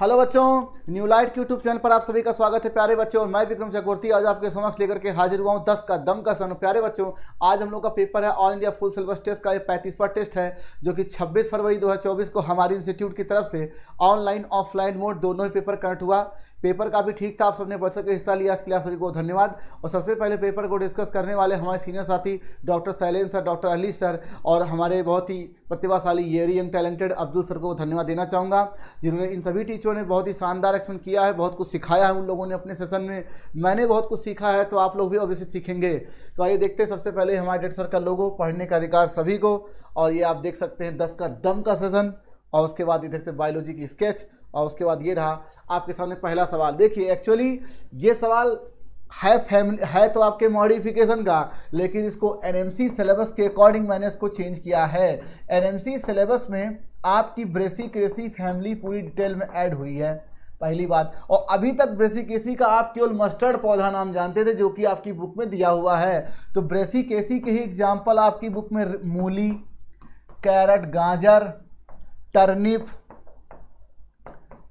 hello बच्चों new light YouTube channel पर आप सभी का स्वागत है प्यारे बच्चों और मैं विक्रम चक्रवर्ती आज आपके समक्ष लेकर के हाजिर हुआ हूँ दस का दम का सन प्यारे बच्चों आज हम लोग का पेपर है all India full syllabus test का ये पैंतीसवा टेस्ट है जो कि 26 फरवरी 2024 को हमारे इंस्टीट्यूट की तरफ से ऑनलाइन ऑफलाइन मोड दोनों ही पेपर कनेक्ट हुआ पेपर काफ़ी ठीक था आप सबने बढ़ सकते हिस्सा लिया इसके लिए आप सभी को धन्यवाद और सबसे पहले पेपर को डिस्कस करने वाले हमारे सीनियर साथी doctor Sailen sir doctor Ali sir और हमारे बहुत ही प्रतिभाशाली very and talented Abdul sir को धन्यवाद देना चाहूँगा जिन्होंने इन सभी टीचरों ने बहुत ही शानदार एक्सप्लेन किया है बहुत कुछ सिखाया है उन लोगों ने अपने सेशन में मैंने बहुत कुछ सीखा है तो आप लोग भी ऑब्वियसली सीखेंगे तो आइए देखते हैं सबसे पहले हमारे डेट सर का लोगों पढ़ने का अधिकार सभी को और ये आप देख सकते हैं दस का दम का सेशन और उसके बाद ये देखते हैं बायोलॉजी की स्केच और उसके बाद ये रहा आपके सामने पहला सवाल देखिए एक्चुअली ये सवाल है फैमिली है तो आपके मॉडिफिकेशन का लेकिन इसको एनएमसी सिलेबस के अकॉर्डिंग मैंने इसको चेंज किया है एनएमसी सिलेबस में आपकी ब्रेसी क्रेसी फैमिली पूरी डिटेल में ऐड हुई है पहली बात और अभी तक ब्रेसी केसी का आप केवल मस्टर्ड पौधा नाम जानते थे जो कि आपकी बुक में दिया हुआ है तो ब्रेसी केसी के ही एग्जाम्पल आपकी बुक में मूली कैरेट गाजर टर्निप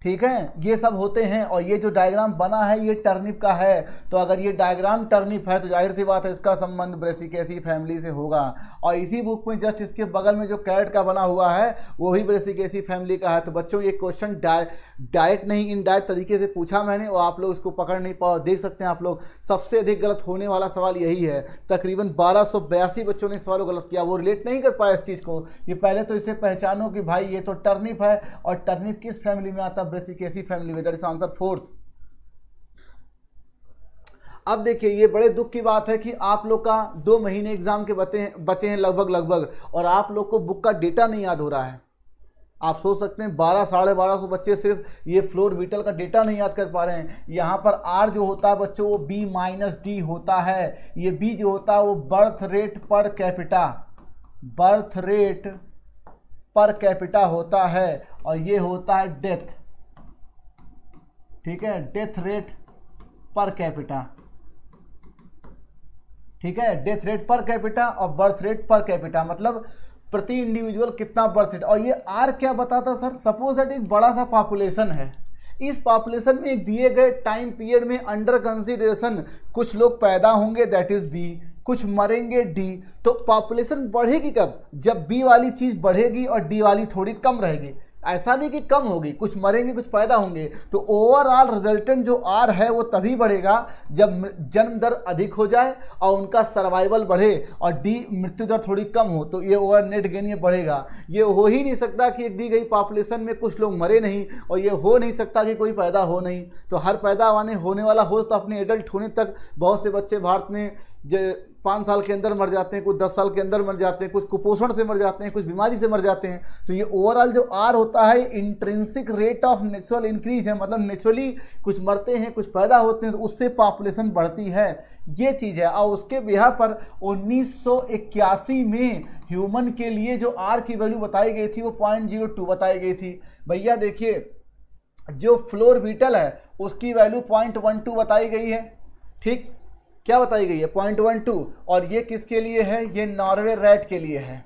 ठीक है ये सब होते हैं और ये जो डायग्राम बना है ये टर्निप का है तो अगर ये डायग्राम टर्निप है तो जाहिर सी बात है इसका संबंध ब्रेसिकेसी फैमिली से होगा और इसी बुक में जस्ट इसके बगल में जो कैरेट का बना हुआ है वही ब्रेसिकेसी फैमिली का है तो बच्चों ये क्वेश्चन डायरेक्ट नहीं डायरेक्ट तरीके से पूछा मैंने और आप लोग इसको पकड़ नहीं पाओ देख सकते हैं आप लोग सबसे अधिक गलत होने वाला सवाल यही है तकरीबन बारह बच्चों ने सवाल गलत किया वो रिलेट नहीं कर पाया इस चीज़ को ये पहले तो इसे पहचानो कि भाई ये तो टर्निप है और टर्निप किस फैमिली में आता ब्रेसिकेसी फैमिली में दैट इज आंसर फोर्थ अब देखिए ये बड़े दुख की बात है कि आप लोग का दो महीने एग्जाम के बचे हैं बचे हैं लगभग लगभग और आप लोग को बुक का डेटा नहीं याद हो रहा है आप सोच सकते हैं बारह साढ़े बारह सौ बच्चे सिर्फ ये फ्लोर बीटल का डेटा नहीं याद कर पा रहे हैं यहाँ पर आर जो होता है बच्चों वो बी माइनस डी होता है ये बी जो होता है वो birth rate per capita birth rate per capita होता है और ये होता है डेथ ठीक है डेथ रेट पर कैपिटा ठीक है डेथ रेट पर कैपिटा और बर्थ रेट पर कैपिटा मतलब प्रति इंडिविजुअल कितना बर्थ रेट और ये आर क्या बताता सर सपोज दैट एक बड़ा सा पॉपुलेशन है इस पॉपुलेशन में दिए गए टाइम पीरियड में अंडर कंसिडरेशन कुछ लोग पैदा होंगे दैट इज बी कुछ मरेंगे डी तो पॉपुलेशन बढ़ेगी कब जब बी वाली चीज़ बढ़ेगी और डी वाली थोड़ी कम रहेगी ऐसा नहीं कि कम होगी कुछ मरेंगे कुछ पैदा होंगे तो ओवरऑल रिजल्टेंट जो आर है वो तभी बढ़ेगा जब जन्म दर अधिक हो जाए और उनका सर्वाइवल बढ़े और डी मृत्यु दर थोड़ी कम हो तो ये ओवर नेट गेन ये बढ़ेगा ये हो ही नहीं सकता कि एक दी गई पॉपुलेशन में कुछ लोग मरे नहीं और ये हो नहीं सकता कि कोई पैदा हो नहीं तो हर पैदा होने वाला हो तो अपने एडल्ट होने तक बहुत से बच्चे भारत में पाँच साल के अंदर मर जाते हैं कुछ दस साल के अंदर मर जाते हैं कुछ कुपोषण से मर जाते हैं कुछ बीमारी से मर जाते हैं तो ये ओवरऑल जो आर होता है intrinsic rate of natural increase है मतलब नेचुरली कुछ मरते हैं कुछ पैदा होते हैं तो उससे पॉपुलेशन बढ़ती है ये चीज़ है और उसके बिहार पर उन्नीस में ह्यूमन के लिए जो आर की वैल्यू बताई गई थी वो पॉइंट जीरो टू बताई गई थी भैया देखिए जो फ्लोर बीटल है उसकी वैल्यू पॉइंट वन टू बताई गई है ठीक क्या बताई गई है पॉइंट वन टू और ये किसके लिए है ये नॉर्वे रेड के लिए है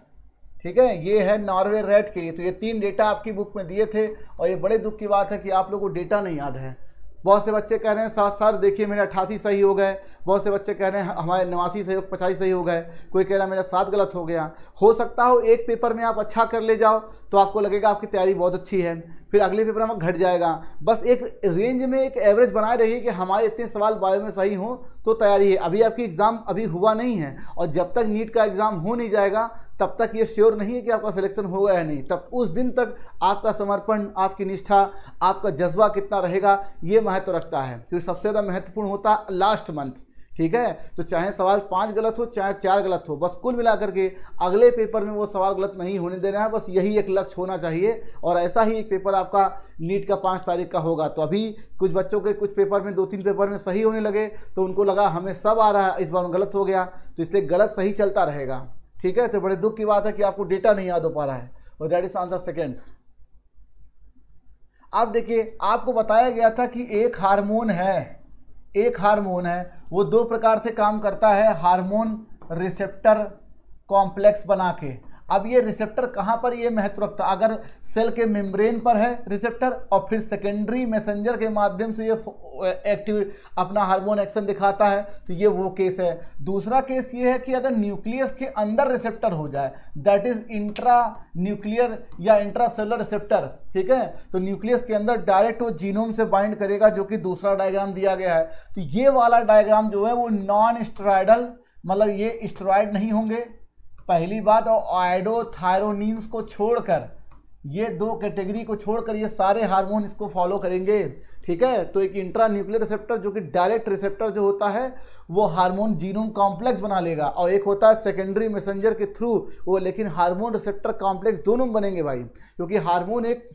ठीक है ये है नॉर्वे रेड के लिए तो ये तीन डेटा आपकी बुक में दिए थे और ये बड़े दुख की बात है कि आप लोग को डेटा नहीं याद है बहुत से बच्चे कह रहे हैं सर सर देखिए मेरे अट्ठासी सही हो गए बहुत से बच्चे कह रहे हैं हमारे नवासी सही हो पचासी सही हो गए कोई कह रहा है मेरा सात गलत हो गया हो सकता हो एक पेपर में आप अच्छा कर ले जाओ तो आपको लगेगा आपकी तैयारी बहुत अच्छी है फिर अगले पेपर में घट जाएगा बस एक रेंज में एक एवरेज बनाए रही कि हमारे इतने सवाल बायो में सही हों तो तैयारी है अभी आपकी एग्ज़ाम अभी हुआ नहीं है और जब तक नीट का एग्ज़ाम हो नहीं जाएगा तब तक ये श्योर नहीं है कि आपका सिलेक्शन होगा या नहीं तब उस दिन तक आपका समर्पण आपकी निष्ठा आपका जज्बा कितना रहेगा ये महत्व रखता है क्योंकि सबसे ज़्यादा महत्वपूर्ण होता है लास्ट मंथ ठीक है तो चाहे सवाल पाँच गलत हो चाहे चार गलत हो बस कुल मिलाकर के अगले पेपर में वो सवाल गलत नहीं होने देना है बस यही एक लक्ष्य होना चाहिए और ऐसा ही एक पेपर आपका नीट का पाँच तारीख का होगा तो अभी कुछ बच्चों के कुछ पेपर में दो तीन पेपर में सही होने लगे तो उनको लगा हमें सब आ रहा है इस बार गलत हो गया तो इसलिए गलत सही चलता रहेगा ठीक है तो बड़े दुख की बात है कि आपको डेटा नहीं याद हो पा रहा है और दैट इज आंसर सेकेंड आप देखिए आपको बताया गया था कि एक हार्मोन है एक हार्मोन है वो दो प्रकार से काम करता है हार्मोन रिसेप्टर कॉम्प्लेक्स बना के अब ये रिसेप्टर कहाँ पर ये महत्व रखता अगर सेल के मेम्ब्रेन पर है रिसेप्टर और फिर सेकेंडरी मैसेंजर के माध्यम से ये एक्टिव अपना हार्मोन एक्शन दिखाता है तो ये वो केस है दूसरा केस ये है कि अगर न्यूक्लियस के अंदर रिसेप्टर हो जाए दैट इज इंट्रा न्यूक्लियर या इंट्रा सेलर रिसेप्टर ठीक है तो न्यूक्लियस के अंदर डायरेक्ट वो जीनोम से बाइंड करेगा जो कि दूसरा डायग्राम दिया गया है तो ये वाला डायग्राम जो है वो नॉन स्ट्राइडल मतलब ये स्ट्रॉयड नहीं होंगे पहली बात और आइडोथायरोनिन्स को छोड़कर ये दो कैटेगरी को छोड़कर ये सारे हार्मोन इसको फॉलो करेंगे ठीक है तो एक इंट्रा न्यूक्लियर रिसेप्टर जो कि डायरेक्ट रिसेप्टर जो होता है वो हार्मोन जीनोम कॉम्प्लेक्स बना लेगा और एक होता है सेकेंडरी मैसेंजर के थ्रू वो लेकिन हार्मोन रिसेप्टर कॉम्प्लेक्स दोनों बनेंगे भाई क्योंकि हार्मोन एक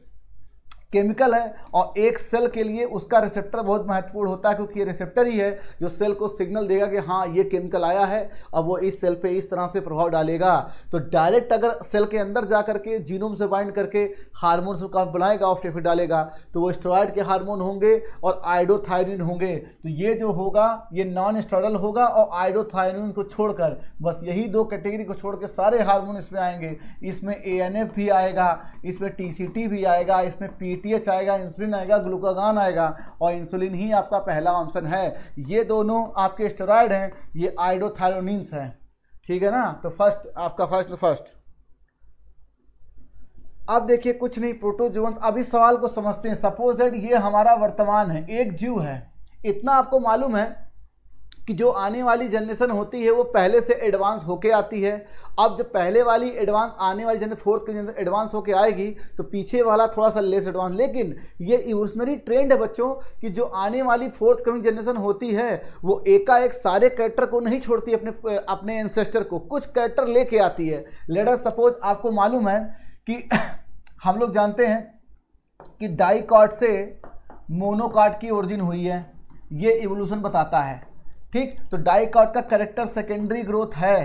केमिकल है और एक सेल के लिए उसका रिसेप्टर बहुत महत्वपूर्ण होता है क्योंकि ये रिसेप्टर ही है जो सेल को सिग्नल देगा कि हाँ ये केमिकल आया है अब वो इस सेल पे इस तरह से प्रभाव डालेगा तो डायरेक्ट अगर सेल के अंदर जा करके जीनोम से बाइंड करके हार्मोन्स का बनाएगा ऑफ टेफिट डालेगा तो वो स्टोराइड के हारमोन होंगे और आइडोथायरिन होंगे तो ये जो होगा ये नॉन स्टोरल होगा और आइडोथायरिन को छोड़कर बस यही दो कैटेगरी को छोड़ सारे हारमोन इसमें आएंगे इसमें ए भी आएगा इसमें टी भी आएगा इसमें पी पीटीएच आएगा इंसुलिन आएगा ग्लूकागान आएगा और इंसुलिन ही आपका पहला ऑप्शन है ये दोनों आपके स्टेरॉयड हैं ये आइडोथायरोनिन्स हैं ठीक है ना तो फर्स्ट आपका फर्स्ट फर्स्ट अब देखिए कुछ नहीं प्रोटोजुवंस अब इस सवाल को समझते हैं सपोज दैट ये हमारा वर्तमान है एक जीव है इतना आपको मालूम है कि जो आने वाली जनरेशन होती है वो पहले से एडवांस होके आती है अब जब पहले वाली एडवांस आने वाली जनरेशन फोर्थ की जनरेशन एडवांस होके आएगी तो पीछे वाला थोड़ा सा लेस एडवांस लेकिन ये इवोल्यूशनरी ट्रेंड है बच्चों कि जो आने वाली फोर्थ कमिंग जनरेशन होती है वो एकाएक सारे कैरेक्टर को नहीं छोड़ती अपने अपने एनसेस्टर को कुछ कैरेक्टर लेके आती है लेटर सपोज आपको मालूम है कि हम लोग जानते हैं कि डाई से मोनोकार्ड की ओरिजिन हुई है ये इवोल्यूशन बताता है ठीक तो डाइकॉट का करेक्टर सेकेंडरी ग्रोथ है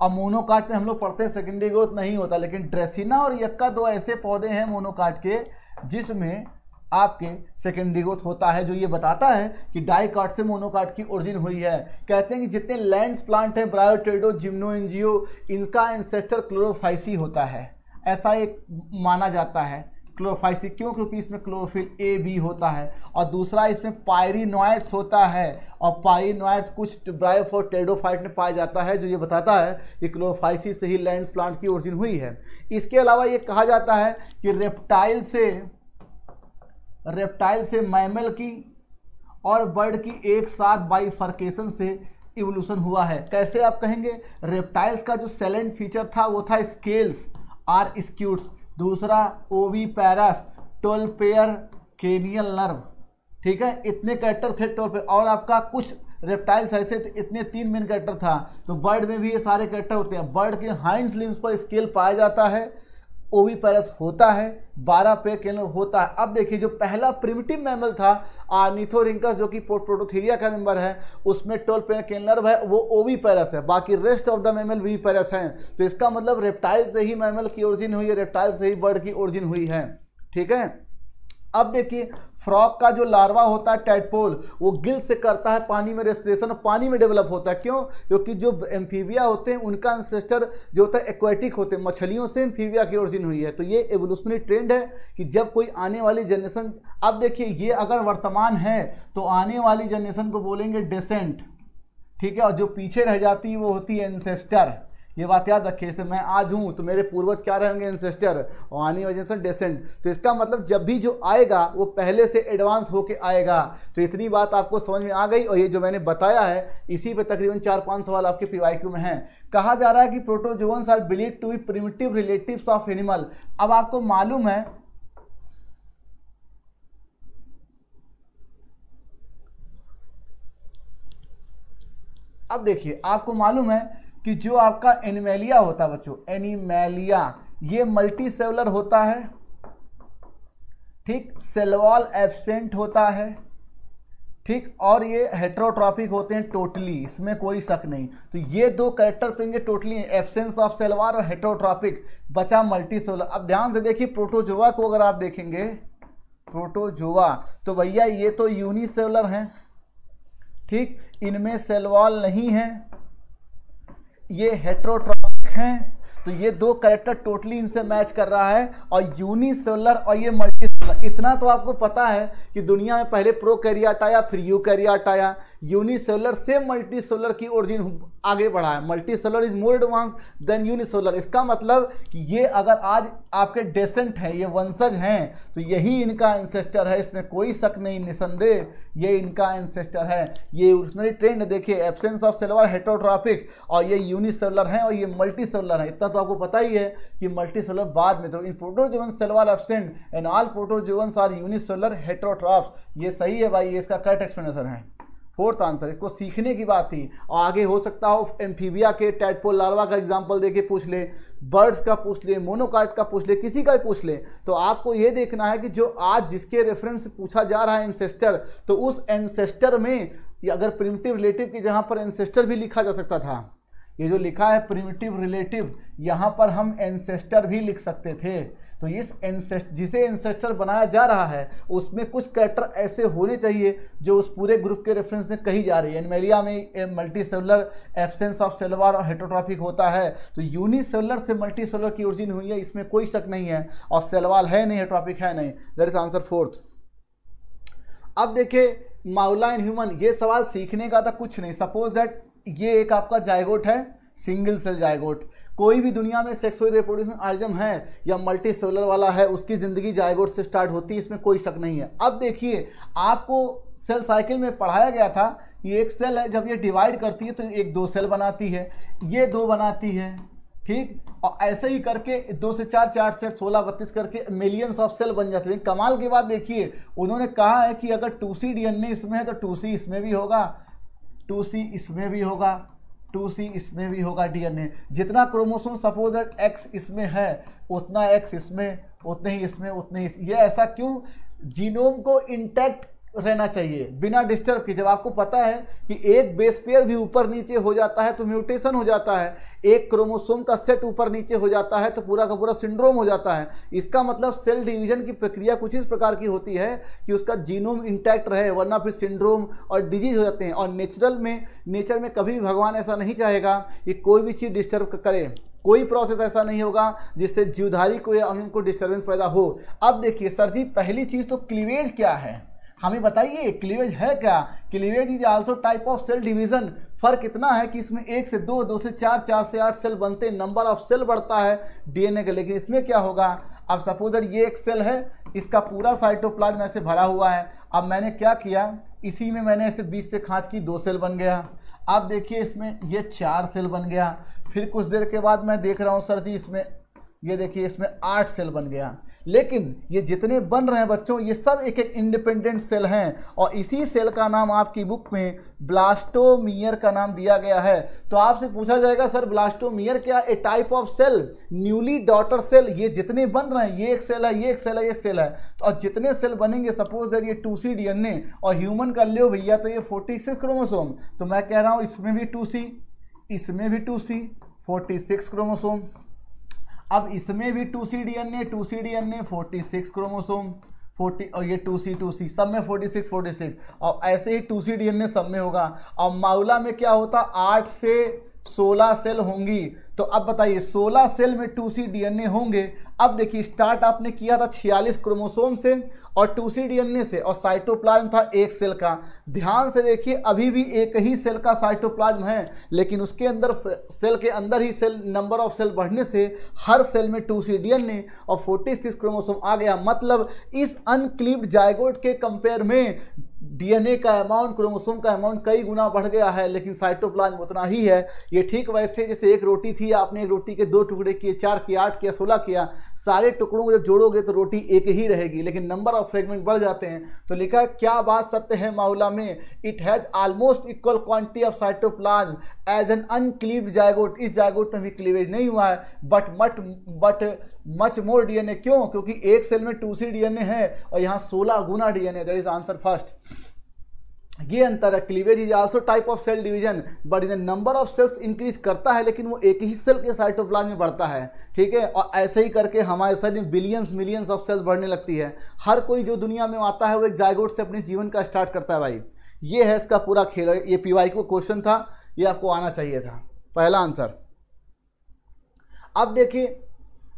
और मोनोकाट में हम लोग पढ़ते हैं सेकेंडरी ग्रोथ नहीं होता लेकिन ड्रेसिना और यक्का दो ऐसे पौधे हैं मोनोकाट के जिसमें आपके सेकेंडरी ग्रोथ होता है जो ये बताता है कि डाइकाट से मोनोकाट की ओरिजिन हुई है कहते हैं कि जितने लैंड प्लांट हैं ब्रायोटेडो जिम्नो एनजियो इनका एंसेस्टर क्लोरोफाइसी होता है ऐसा एक माना जाता है क्लोरोफाइसी क्यों क्योंकि इसमें क्लोरोफिल ए भी होता है और दूसरा इसमें पायरिनोइड्स होता है और पायरिनोइड्स कुछ ब्रायोफोटेडोफाइट में पाया जाता है जो ये बताता है कि क्लोरोफाइसिस से ही लैंड प्लांट की ओरिजिन हुई है इसके अलावा ये कहा जाता है कि रेप्टाइल से रेप्टाइल से मैमल की और बर्ड की एक साथ बाइफर्केशन से इवोल्यूशन हुआ है कैसे आप कहेंगे रेप्टाइल्स का जो सेलेंट फीचर था वो था स्केल्स आर स्क्यूट्स दूसरा oviparous twelve pair cranial nerve ठीक है इतने कैरेक्टर थे टोलपेयर और आपका कुछ रेप्टाइल्स ऐसे थे इतने तीन मेन कैरेक्टर था तो बर्ड में भी ये सारे कैरेक्टर होते हैं बर्ड के हाइंड लिम्स पर स्केल पाया जाता है ओविपेरस होता है बारह पेड़ कैनल होता है अब देखिए जो पहला प्रिमिटिव मैमल था आर्निथोरिंकस जो कि प्रोटोथीरिया का मेंबर है उसमें टोल पेड़ कैनलर है वो ओविपेरस है बाकी rest of the mammal viviparous हैं तो इसका मतलब रेप्टाइल से ही मैमल की ओरिजिन हुई है रेप्टाइल से ही बर्ड की ओरिजिन हुई है ठीक है अब देखिए फ्रॉक का जो लार्वा होता है टैटपोल वो गिल से करता है पानी में रेस्पिरेशन पानी में डेवलप होता है क्यों क्योंकि जो एम्फीविया होते हैं उनका एंसेस्टर जो होता है एक्वेटिक होते हैं मछलियों से एम्फीविया की ओरिजिन हुई है तो ये एवोल्यूशनरी ट्रेंड है कि जब कोई आने वाली जनरेशन अब देखिए ये अगर वर्तमान है तो आने वाली जनरेशन को बोलेंगे डिसेंट ठीक है और जो पीछे रह जाती है वो होती है एंसेस्टर ये बात याद रखें इसे मैं आज हूँ तो मेरे पूर्वज क्या रहेंगे इंसेस्टर और आने वाली जनरेशन डेसेंट तो इसका मतलब जब भी जो आएगा वो पहले से एडवांस होके आएगा तो इतनी बात आपको समझ में आ गई और ये जो मैंने बताया है इसी पे तकरीबन चार पांच सवाल आपके पी में हैं कहा जा रहा है कि protozoans are believe to be primitive relative of animal अब आपको मालूम है अब देखिए आपको मालूम है कि जो आपका एनिमेलिया होता है बच्चों एनिमेलिया ये मल्टी सेलर होता है ठीक सेलवॉल एबसेंट होता है ठीक और ये हेट्रोट्रॉपिक होते हैं टोटली इसमें कोई शक नहीं तो ये दो करेक्टर तो इनके टोटली एब्सेंस ऑफ सेलवार और हेट्रोट्रॉपिक बचा मल्टी सेलर अब ध्यान से देखिए प्रोटोजोवा को अगर आप देखेंगे प्रोटोजोवा तो भैया ये तो यूनिसेलर हैं ठीक इनमें सेलवाल नहीं है ये हेट्रोट्रॉपिक हैं तो ये दो करेक्टर टोटली इनसे मैच कर रहा है और यूनिसेलर और ये मल्टी मसला मतलब इतना तो आपको पता है कि दुनिया में पहले प्रो कैरियाट आया फिर यू कैरियाट आया यूनिसेलर से मल्टी सोलर की ओरिजिन आगे बढ़ा है multicellular is more advance than unicellular इसका मतलब कि ये अगर आज आपके डेसेंट हैं ये वंशज हैं तो यही इनका एंसेस्टर है इसमें कोई शक नहीं निसंदेह ये इनका एंसेस्टर है ये उल्टनरी ट्रेंड देखिए एबसेंस ऑफ सेलवर हेटोट्रॉपिक और ये यूनिसेलर हैं और ये मल्टी सोलर है इतना तो आपको पता ही है कि मल्टी सोलर बाद में तो इन protozoan cell wall absent and all proto protozoans are unicellular heterotrophs ये सही है भाई ये इसका करेक्ट एक्सप्लेनेशन है फोर्थ आंसर इसको सीखने की बात थी और आगे हो सकता हो एम्फीबिया के टैटपोल लार्वा का एग्जांपल देके पूछ ले बर्ड्स का पूछ ले मोनोकार्ट का पूछ ले किसी का भी पूछ ले तो आपको ये देखना है कि जो आज जिसके रेफरेंस पूछा जा रहा है एनसेस्टर तो उस एनसेस्टर में अगर प्रिमिटिव रिलेटिव की जहाँ पर एनसेस्टर भी लिखा जा सकता था ये जो लिखा है प्रिमिटिव रिलेटिव यहाँ पर हम एनसेस्टर भी लिख सकते थे तो इस एनसेस्ट जिसे एनसेस्टर बनाया जा रहा है उसमें कुछ कैरेक्टर ऐसे होने चाहिए जो उस पूरे ग्रुप के रेफरेंस में कही जा रही है एनमेलिया में multicellular absence of cell wall heterotrophic होता है तो यूनिसेलुलर से मल्टी सेलर की ओरिजिन हुई है इसमें कोई शक नहीं है और सेलवाल है नहीं हेटोट्रॉफिक है नहीं दैट इज आंसर फोर्थ अब देखिए माउला एंड ह्यूमन ये सवाल सीखने का था तो कुछ नहीं सपोज दैट ये एक आपका जायगोट है सिंगल सेल जायगोट कोई भी दुनिया में सेक्सुअल रिप्रोड्यूशन आर्जम है या मल्टी सेलर वाला है उसकी ज़िंदगी जायगोट से स्टार्ट होती है इसमें कोई शक नहीं है अब देखिए आपको सेल साइकिल में पढ़ाया गया था ये एक सेल है जब ये डिवाइड करती है तो एक दो सेल बनाती है ये दो बनाती है ठीक और ऐसे ही करके दो से चार चार से सोलह बत्तीस करके मिलियंस ऑफ सेल बन जाते हैं कमाल की बात देखिए उन्होंने कहा है कि अगर टू सी डी इसमें है तो टू सी इसमें भी होगा टू सी इसमें भी होगा टू सी इसमें भी होगा डीएनए जितना क्रोमोसोम सपोज दैट एक्स इसमें है उतना एक्स इसमें उतने ही इसमें उतने ही ये ऐसा क्यों जीनोम को इंटैक्ट रहना चाहिए बिना डिस्टर्ब के जब आपको पता है कि एक बेस पेयर भी ऊपर नीचे हो जाता है तो म्यूटेशन हो जाता है एक क्रोमोसोम का सेट ऊपर नीचे हो जाता है तो पूरा का पूरा सिंड्रोम हो जाता है इसका मतलब सेल डिवीजन की प्रक्रिया कुछ इस प्रकार की होती है कि उसका जीनोम इंटैक्ट रहे वरना फिर सिंड्रोम और डिजीज हो जाते हैं और नेचुरल में नेचर में कभी भी भगवान ऐसा नहीं चाहेगा कि कोई भी चीज़ डिस्टर्ब करे कोई प्रोसेस ऐसा नहीं होगा जिससे जीवधारी को या अंग को डिस्टर्बेंस पैदा हो अब देखिए सर जी पहली चीज़ तो क्लीवेज क्या है हमें बताइए क्लीवेज है क्या cleavage is also type of cell division फर्क इतना है कि इसमें एक से दो दो से चार चार से आठ सेल बनते नंबर ऑफ सेल बढ़ता है डीएनए का लेकिन इसमें क्या होगा अब अगर ये एक सेल है इसका पूरा साइटोप्लाज्म ऐसे भरा हुआ है अब मैंने क्या किया इसी में मैंने ऐसे बीस से खाँच की दो सेल बन गया अब देखिए इसमें ये चार सेल बन गया फिर कुछ देर के बाद मैं देख रहा हूँ सर जी इसमें ये देखिए इसमें आठ सेल बन गया लेकिन ये जितने बन रहे हैं बच्चों ये सब एक एक इंडिपेंडेंट सेल हैं और इसी सेल का नाम आपकी बुक में ब्लास्टोमियर का नाम दिया गया है तो आपसे पूछा जाएगा सर ब्लास्टोमियर क्या a type of cell newly daughter cell ये जितने बन रहे हैं ये एक सेल है ये एक सेल है ये सेल है तो और जितने सेल बनेंगे सपोज दैट ये टू सी डी और ह्यूमन का लियो भैया तो ये फोर्टी सिक्स क्रोमोसोम तो मैं कह रहा हूँ इसमें भी टू सी इसमें भी two C forty six chromosome अब इसमें भी two C D N A two C D N A forty six chromosome forty और ये टू सी टू सी सब में फोर्टी सिक्स फोर्टी सिक्स और ऐसे ही two C D N A सब में होगा और माउला में क्या होता आठ से सोलह सेल होंगी तो अब बताइए 16 सेल में टू सी डीएनए होंगे अब देखिए स्टार्ट आपने किया था 46 क्रोमोसोम से और टू सी डीएनए से और साइटोप्लाज्म था एक सेल का ध्यान से देखिए अभी भी एक ही सेल का साइटोप्लाज्म है लेकिन उसके अंदर सेल के अंदर ही सेल नंबर ऑफ सेल बढ़ने से हर सेल में टू सी डीएनए और 46 क्रोमोसोम आ गया मतलब इस अनक्लिप्ड जायगोट के कंपेयर में डीएनए का अमाउंट क्रोमोसोम का अमाउंट कई गुना बढ़ गया है लेकिन साइटोप्लाज्म उतना ही है ये ठीक वैसे जैसे एक रोटी थी किया आपने एक रोटी के दो टुकड़े किए चार किए आठ किया सोलह किया सारे टुकड़ों को जब जोड़ोगे तो रोटी एक ही रहेगी लेकिन नंबर ऑफ फ्रेगमेंट बढ़ जाते हैं तो लिखा है क्या बात सत्य है माउला में it has almost equal quantity of cytoplasm as an uncleaved zygote इस जायगोट में भी क्लीवेज नहीं हुआ है बट मट बट मच मोर डीएनए क्यों क्योंकि एक सेल में टू सी डीएनए है और यहाँ सोलह गुना DNA that is answer first ये अंतर है cleavage is also type of cell division but in number of cells increase करता है लेकिन वो एक ही सेल के साइटोप्लाज्म में बढ़ता है ठीक है और ऐसे ही करके हमारे शरीर में बिलियंस मिलियंस ऑफ सेल्स बढ़ने लगती है हर कोई जो दुनिया में आता है वो एक जायगोट से अपने जीवन का स्टार्ट करता है भाई ये है इसका पूरा खेल ये पी को क्वेश्चन था ये आपको आना चाहिए था पहला आंसर अब देखिए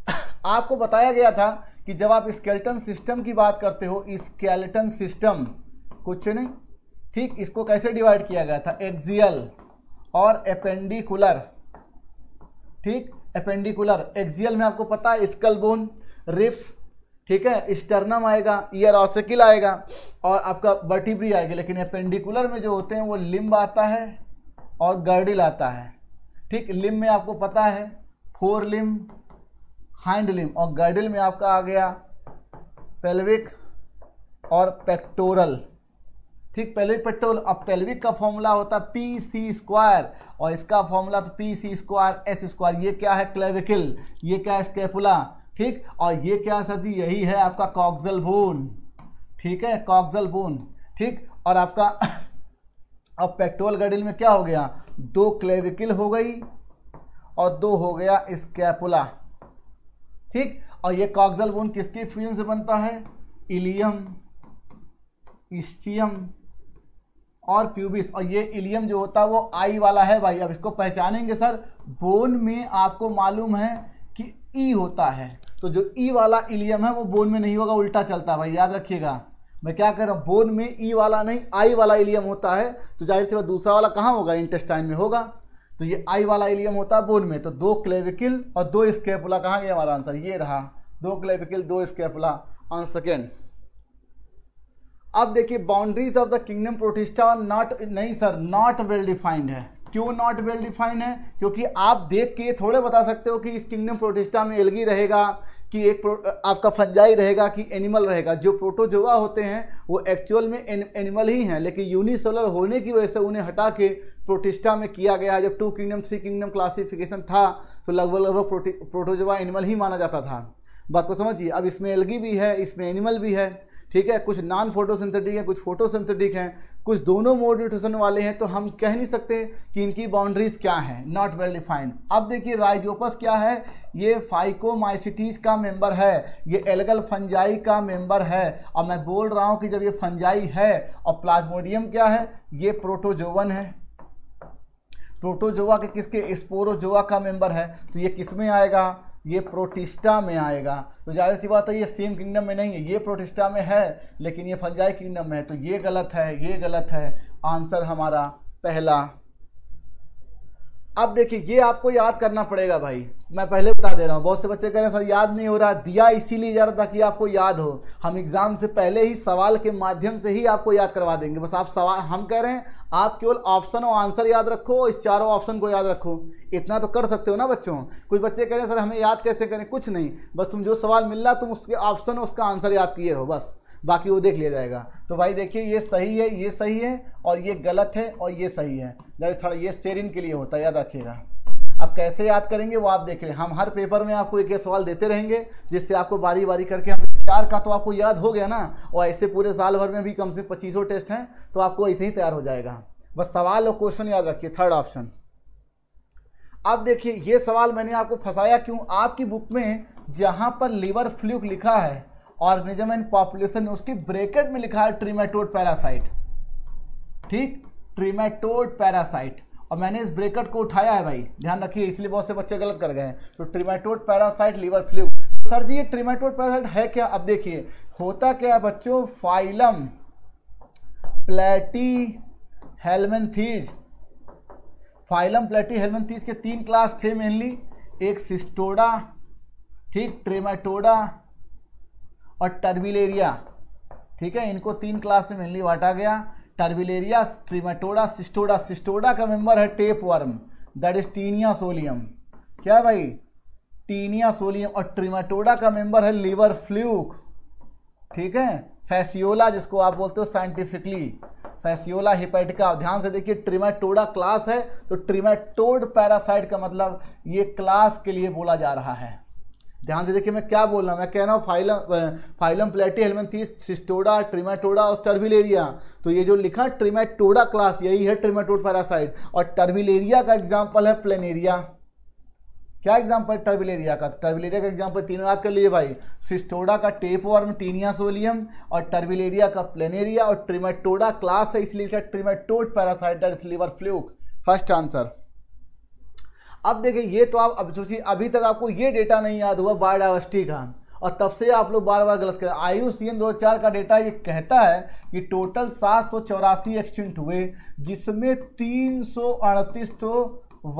आपको बताया गया था कि जब आप स्केल्टन सिस्टम की बात करते हो स्केल्टन सिस्टम कुछ नहीं ठीक इसको कैसे डिवाइड किया गया था एक्जियल और एपेंडिकुलर ठीक एपेंडिकुलर एक्जियल में आपको पता है स्कल बोन रिप्स ठीक है स्टर्नम आएगा ईयर ऑसिकल आएगा और आपका बर्टिब्री आएगा लेकिन एपेंडिकुलर में जो होते हैं वो लिम्ब आता है और गर्डिल आता है ठीक लिम्ब में आपको पता है फोर लिम्ब हाइंड लिम्ब और गर्डिल में आपका आ गया पेल्विक और पेक्टोरल ठीक पेल्विक पेट्रोल अब पेल्विक का फॉर्मूला होता है पी सी स्क्वायर और इसका फॉर्मूला तो P C square S square ये क्या है क्लेविकल ये क्या है स्केपुला ठीक और ये क्या सर जी यही है आपका कॉक्सल बोन ठीक है कॉक्सल बोन ठीक और आपका अब पेट्रोल गडिल में क्या हो गया दो क्लेविकल हो गई और दो हो गया स्कैपुला ठीक और ये कॉक्सल बोन किसके फ्यूजन से बनता है इलियम इस्टियम और प्यूबिस और ये इलियम जो होता है वो आई वाला है भाई अब इसको पहचानेंगे सर बोन में आपको मालूम है कि ई e होता है तो जो ई e वाला इलियम है वो बोन में नहीं होगा उल्टा चलता है भाई याद रखिएगा मैं क्या कर रहा हूँ बोन में ई e वाला नहीं आई वाला इलियम होता है तो जाहिर सी बात दूसरा वाला कहाँ होगा इंटेस्टाइन में होगा तो ये आई वाला इलियम होता है बोन में तो दो क्लेविकिल और दो स्केपुला कहाँ गया हमारा आंसर ये रहा दो क्लेविकिल दो स्केपुला ऑन सेकेंड अब देखिए boundaries of the kingdom Protista not नहीं सर नॉट वेल डिफाइंड है क्यों नॉट वेल डिफाइंड है क्योंकि आप देख के थोड़े बता सकते हो कि इस किंगडम प्रोटिस्टा में एलगी रहेगा कि एक आपका फंजाई रहेगा कि एनिमल रहेगा जो प्रोटोजोआ होते हैं वो एक्चुअल में एन, एनिमल ही हैं लेकिन यूनिसोलर होने की वजह से उन्हें हटा के प्रोटिस्टा में किया गया जब two kingdom three kingdom classification था तो लगभग लगभग प्रोटोजोआ एनिमल ही माना जाता था बात को समझिए अब इसमें एलगी भी है इसमें एनिमल भी है ठीक है कुछ नॉन फोटोसिंथेटिक हैं कुछ फोटोसिंथेटिक हैं कुछ दोनों मोड न्यूट्रिशन वाले हैं तो हम कह नहीं सकते कि इनकी बाउंड्रीज क्या हैं नॉट वेल डिफाइंड अब देखिए राइजोपस क्या है ये फाइकोमाइसिटीज का मेंबर है ये एलगल फंजाई का मेंबर है और मैं बोल रहा हूँ कि जब ये फंजाई है और प्लाज्मोडियम क्या है ये प्रोटोजोवन है प्रोटोजोवा के किसके स्पोरोजोवा का मेंबर है तो ये किस में आएगा ये प्रोटिस्टा में आएगा तो जाहिर सी बात है ये सेम किंगडम में नहीं है ये प्रोटिस्टा में है लेकिन ये फंजाई किंगडम में है तो ये गलत है ये गलत है आंसर हमारा पहला अब देखिए ये आपको याद करना पड़ेगा भाई मैं पहले बता दे रहा हूँ बहुत से बच्चे कह रहे हैं सर याद नहीं हो रहा दिया इसीलिए जा रहा था कि आपको याद हो हम एग्ज़ाम से पहले ही सवाल के माध्यम से ही आपको याद करवा देंगे बस आप सवाल हम कह रहे हैं आप केवल ऑप्शन और आंसर याद रखो इस चारों ऑप्शन को याद रखो इतना तो कर सकते हो ना बच्चों कुछ बच्चे कह रहे हैं सर हमें याद कैसे करें कुछ नहीं बस तुम जो सवाल मिल रहा तुम उसके ऑप्शन और उसका आंसर याद किए हो बस बाकी वो देख लिया जाएगा तो भाई देखिए ये सही है ये सही है और ये गलत है और ये सही है थोड़ा ये सेरिन के लिए होता है याद रखिएगा अब कैसे याद करेंगे वो आप देख लें हम हर पेपर में आपको एक एक सवाल देते रहेंगे जिससे आपको बारी बारी करके हम चार का तो आपको याद हो गया ना और ऐसे पूरे साल भर में भी कम से कम पच्चीसों टेस्ट हैं तो आपको ऐसे ही तैयार हो जाएगा बस सवाल और क्वेश्चन याद रखिए थर्ड ऑप्शन अब देखिए ये सवाल मैंने आपको फंसाया क्यों आपकी बुक में जहाँ पर लीवर फ्लूक लिखा है ऑर्गेनिज्म एंड पॉपुलेशन उसकी ब्रेकेट में लिखा है ट्रीमेटोड पैरासाइट ठीक ट्रीमेटोड पैरासाइट और मैंने इस ब्रेकेट को उठाया है भाई ध्यान रखिए इसलिए बहुत से बच्चे गलत कर गए हैं तो trematode parasite liver fluke sir ji ये ट्रीमेटोड पैरासाइट है क्या अब देखिए होता क्या है बच्चों फाइलम प्लेटी हेलमेंथीज फाइलम प्लेटी हेलमेंथीज के तीन क्लास थे मेनली एक सिस्टोडा ठीक ट्रेमाटोडा और टर्बिलेरिया ठीक है इनको तीन क्लास में मेनली बांटा गया टर्बिलेरिया स्ट्रीमेटोडा सिस्टोडा सिस्टोडा का मेंबर है tape worm that is Taenia solium क्या है भाई टीनिया सोलियम और ट्रीमेटोडा का मेंबर है लीवर फ्लूक ठीक है फैसियोला जिसको आप बोलते हो साइंटिफिकली फैसियोला हिपेटिका ध्यान से देखिए ट्रीमेटोडा क्लास है तो ट्रिमेटोड पैरासाइट का मतलब ये क्लास के लिए बोला जा रहा है ध्यान से देखिए मैं क्या बोल रहा हूँ मैं कह रहा हूँ phylum phylum Platyhelminthes Cestoda Trematoda और टर्बिलेरिया तो ये जो लिखा ट्रिमेटोडा क्लास यही है ट्रिमेटोड पैरासाइट और टर्बिलेरिया का एग्जाम्पल है प्लेनेरिया क्या एग्जाम्पल है टर्बिलेरिया का टर्बिलेरिया का एग्जाम्पल तीनों याद कर लिए भाई सिस्टोडा का टेप वर्म टीनिया सोलियम और टर्बिलेरिया का प्लेनेरिया और ट्रिमेटोडा क्लास है इसलिए trematode parasite liver fluke first answer अब देखिए ये तो आप अब सोचिए अभी तक आपको ये डेटा नहीं याद हुआ बायोडाइवर्सिटी का और तब से आप लोग बार बार गलत करें आयु सी एन दो चार का डेटा ये कहता है कि टोटल सात सौ चौरासी एक्सटेंट हुए जिसमें तीन सौ अड़तीस तो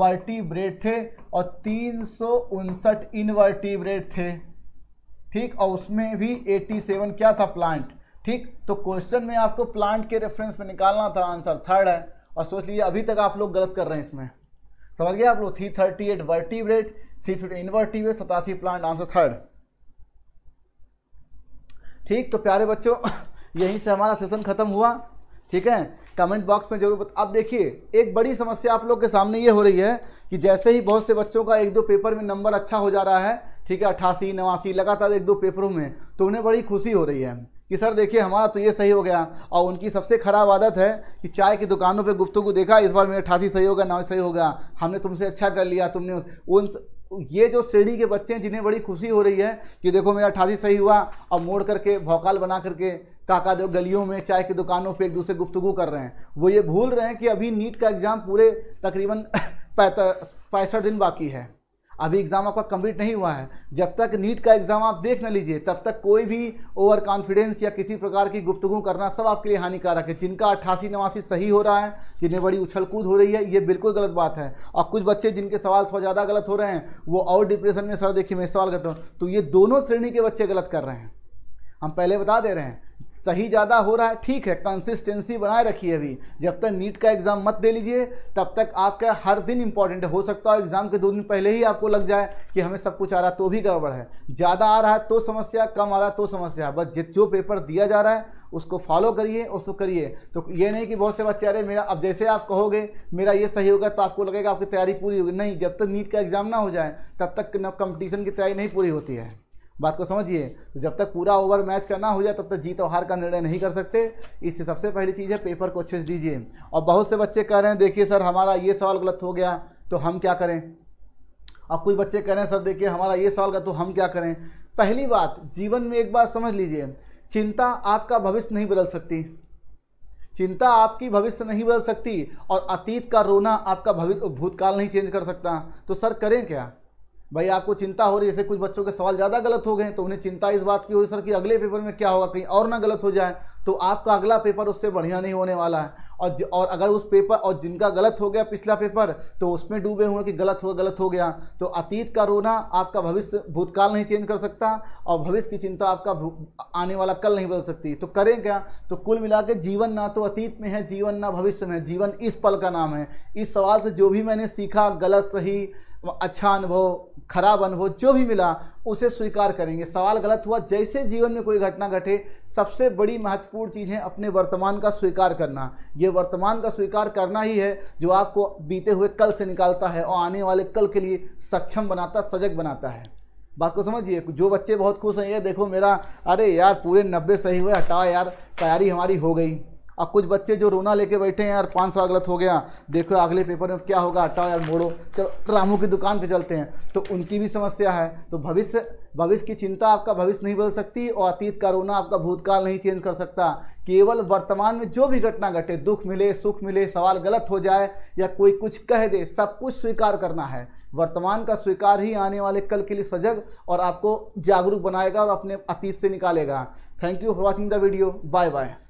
वर्टिब्रेट थे और तीन सौ उनसठ इनवर्टिब्रेट थे ठीक और उसमें भी 87 क्या था प्लांट ठीक तो क्वेश्चन में आपको प्लांट के रेफरेंस में निकालना था आंसर थर्ड है और सोच लीजिए अभी तक आप लोग गलत कर रहे हैं इसमें समझ गए आप लोग three thirty eight rate three fifty है सतासी प्लांट आंसर थर्ड ठीक तो प्यारे बच्चों यहीं से हमारा सेशन खत्म हुआ ठीक है कमेंट बॉक्स में जरूर अब देखिए एक बड़ी समस्या आप लोग के सामने ये हो रही है कि जैसे ही बहुत से बच्चों का एक दो पेपर में नंबर अच्छा हो जा रहा है ठीक है अट्ठासी नवासी लगातार एक दो पेपरों में तो उन्हें बड़ी खुशी हो रही है कि सर देखिए हमारा तो ये सही हो गया और उनकी सबसे ख़राब आदत है कि चाय की दुकानों पे को देखा इस बार मेरा अठासी सही होगा ना सही होगा हमने तुमसे अच्छा कर लिया तुमने उन ये जो श्रेणी के बच्चे हैं जिन्हें बड़ी खुशी हो रही है कि देखो मेरा अठासी सही हुआ और मोड़ करके भौकाल बना करके काका जो गलियों में चाय की दुकानों पर एक दूसरे गुफ्तगु कर रहे हैं वो ये भूल रहे हैं कि अभी नीट का एग्ज़ाम पूरे तकरीबन पैंसठ दिन बाकी है अभी एग्ज़ाम आपका कंप्लीट नहीं हुआ है जब तक नीट का एग्ज़ाम आप देख न लीजिए तब तक कोई भी ओवर कॉन्फिडेंस या किसी प्रकार की गुफ्तगु करना सब आपके लिए हानिकारक है जिनका अट्ठासी नवासी सही हो रहा है जिन्हें बड़ी उछल कूद हो रही है ये बिल्कुल गलत बात है और कुछ बच्चे जिनके सवाल थोड़ा ज़्यादा गलत हो रहे हैं वो और डिप्रेशन में सर देखिए मैं सवाल करता हूँ तो ये दोनों श्रेणी के बच्चे गलत कर रहे हैं हम पहले बता दे रहे हैं सही ज़्यादा हो रहा है ठीक है कंसिस्टेंसी बनाए रखिए अभी जब तक नीट का एग्ज़ाम मत दे लीजिए तब तक आपका हर दिन इंपॉर्टेंट हो सकता है एग्ज़ाम के दो दिन पहले ही आपको लग जाए कि हमें सब कुछ आ रहा तो भी गड़बड़ है ज़्यादा आ रहा है तो समस्या कम आ रहा तो समस्या बस जो पेपर दिया जा रहा है उसको फॉलो करिए उसको करिए तो ये नहीं कि बहुत से बच्चे अरे मेरा अब जैसे आप कहोगे मेरा ये सही होगा तो आपको लगेगा आपकी तैयारी पूरी होगी नहीं जब तक नीट का एग्ज़ाम ना हो जाए तब तक कंपटीशन की तैयारी नहीं पूरी होती है बात को समझिए तो जब तक पूरा ओवर मैच का ना हो जाए तब तक जीत और हार का निर्णय नहीं कर सकते इससे सबसे पहली चीज़ है पेपर को अच्छे से दीजिए और बहुत से बच्चे कह रहे हैं देखिए सर हमारा ये सवाल गलत हो गया तो हम क्या करें अब कुछ बच्चे कह रहे हैं सर देखिए हमारा ये सवाल गलत तो हम क्या करें पहली बात जीवन में एक बात समझ लीजिए चिंता आपका भविष्य नहीं बदल सकती चिंता आपकी भविष्य नहीं बदल सकती और अतीत का रोना आपका भविष्य भूतकाल नहीं चेंज कर सकता तो सर करें क्या भाई आपको चिंता हो रही है जैसे कुछ बच्चों के सवाल ज़्यादा गलत हो गए तो उन्हें चिंता इस बात की हो रही सर कि अगले पेपर में क्या होगा कहीं और ना गलत हो जाए तो आपका अगला पेपर उससे बढ़िया नहीं होने वाला है और और अगर उस पेपर और जिनका गलत हो गया पिछला पेपर तो उसमें डूबे हुए कि गलत हो गलत हो गया तो अतीत का रोना आपका भविष्य भूतकाल नहीं चेंज कर सकता और भविष्य की चिंता आपका आने वाला कल नहीं बदल सकती तो करें क्या तो कुल मिला जीवन ना तो अतीत में है जीवन ना भविष्य में जीवन इस पल का नाम है इस सवाल से जो भी मैंने सीखा गलत सही अच्छा अनुभव खराब अनुभव जो भी मिला उसे स्वीकार करेंगे सवाल गलत हुआ जैसे जीवन में कोई घटना घटे सबसे बड़ी महत्वपूर्ण चीज़ है अपने वर्तमान का स्वीकार करना ये वर्तमान का स्वीकार करना ही है जो आपको बीते हुए कल से निकालता है और आने वाले कल के लिए सक्षम बनाता सजग बनाता है बात को समझिए जो बच्चे बहुत खुश हैं ये देखो मेरा अरे यार पूरे नब्बे सही हुए हटाओ यार तैयारी हमारी हो गई अब कुछ बच्चे जो रोना लेके बैठे हैं यार पाँच साल गलत हो गया देखो अगले पेपर में क्या होगा हटाओ यार मोड़ो चलो रामू की दुकान पे चलते हैं तो उनकी भी समस्या है तो भविष्य भविष्य की चिंता आपका भविष्य नहीं बदल सकती और अतीत का रोना आपका भूतकाल नहीं चेंज कर सकता केवल वर्तमान में जो भी घटना घटे दुख मिले सुख मिले सवाल गलत हो जाए या कोई कुछ कह दे सब कुछ स्वीकार करना है वर्तमान का स्वीकार ही आने वाले कल के लिए सजग और आपको जागरूक बनाएगा और अपने अतीत से निकालेगा thank you for watching the video bye bye